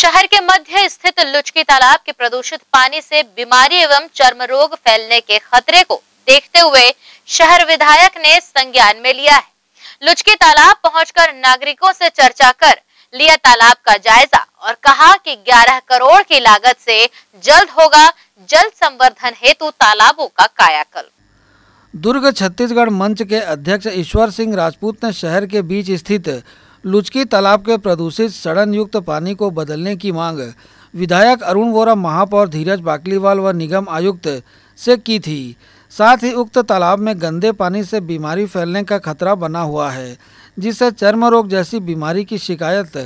शहर के मध्य स्थित लुचकी तालाब के प्रदूषित पानी से बीमारी एवं चर्म रोग फैलने के खतरे को देखते हुए शहर विधायक ने संज्ञान में लिया है लुचकी तालाब पहुंचकर नागरिकों से चर्चा कर लिया तालाब का जायजा और कहा कि 11 करोड़ की लागत से जल्द होगा जल संवर्धन हेतु तालाबों का कायाकल्प दुर्ग छत्तीसगढ़ मंच के अध्यक्ष ईश्वर सिंह राजपूत ने शहर के बीच स्थित लुचकी तालाब के प्रदूषित सड़न युक्त पानी को बदलने की मांग विधायक अरुण वोरा महापौर धीरज बाकलीवाल व निगम आयुक्त से की थी साथ ही उक्त तालाब में गंदे पानी से बीमारी फैलने का खतरा बना हुआ है जिससे चर्म रोग जैसी बीमारी की शिकायत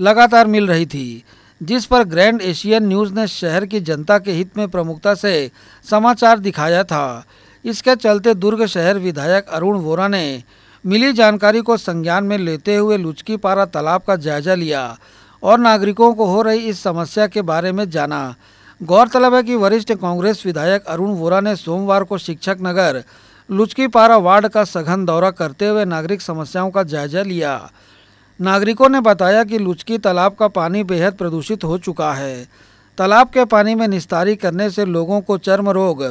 लगातार मिल रही थी जिस पर ग्रैंड एशियन न्यूज़ ने शहर की जनता के हित में प्रमुखता से समाचार दिखाया था इसके चलते दुर्ग शहर विधायक अरुण वोरा ने मिली जानकारी को संज्ञान में लेते हुए लुचकी पारा तालाब का जायजा लिया और नागरिकों को हो रही इस समस्या के बारे में जाना गौरतलब है कि वरिष्ठ कांग्रेस विधायक अरुण वोरा ने सोमवार को शिक्षक नगर लुचकी पारा वार्ड का सघन दौरा करते हुए नागरिक समस्याओं का जायजा लिया नागरिकों ने बताया कि लुचकी तालाब का पानी बेहद प्रदूषित हो चुका है तालाब के पानी में निस्तारी करने से लोगों को चर्म रोग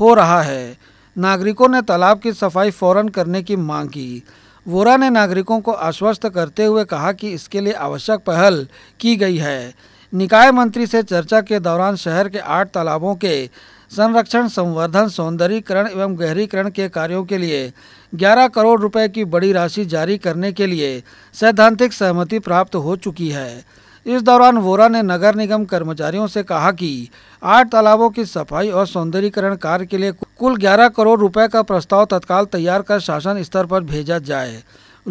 हो रहा है नागरिकों ने तालाब की सफाई फौरन करने की मांग की वोरा ने नागरिकों को आश्वस्त करते हुए कहा कि इसके लिए आवश्यक पहल की गई है निकाय मंत्री से चर्चा के दौरान शहर के आठ तालाबों के संरक्षण संवर्धन सौंदर्यीकरण एवं गहरीकरण के कार्यों के लिए 11 करोड़ रुपए की बड़ी राशि जारी करने के लिए सैद्धांतिक सहमति प्राप्त हो चुकी है इस दौरान वोरा ने नगर निगम कर्मचारियों से कहा कि आठ तालाबों की सफाई और सौंदर्यीकरण कार्य के लिए कुल 11 करोड़ रुपए का प्रस्ताव तत्काल तैयार कर शासन स्तर पर भेजा जाए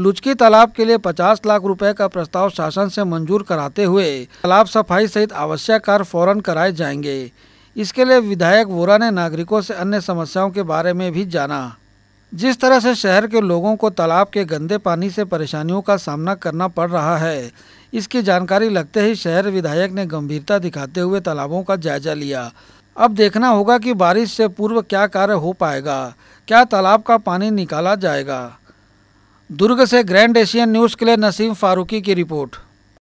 लुचकी तालाब के लिए 50 लाख रुपए का प्रस्ताव शासन से मंजूर कराते हुए तालाब सफाई सहित आवश्यक कार्य फौरन कराए जाएंगे इसके लिए विधायक वोरा ने नागरिकों से अन्य समस्याओं के बारे में भी जाना जिस तरह से शहर के लोगों को तालाब के गंदे पानी से परेशानियों का सामना करना पड़ रहा है इसकी जानकारी लगते ही शहर विधायक ने गंभीरता दिखाते हुए तालाबों का जायजा लिया अब देखना होगा कि बारिश से पूर्व क्या कार्य हो पाएगा क्या तालाब का पानी निकाला जाएगा दुर्ग से ग्रैंड एशियन न्यूज़ के लिए नसीम फारूकी की रिपोर्ट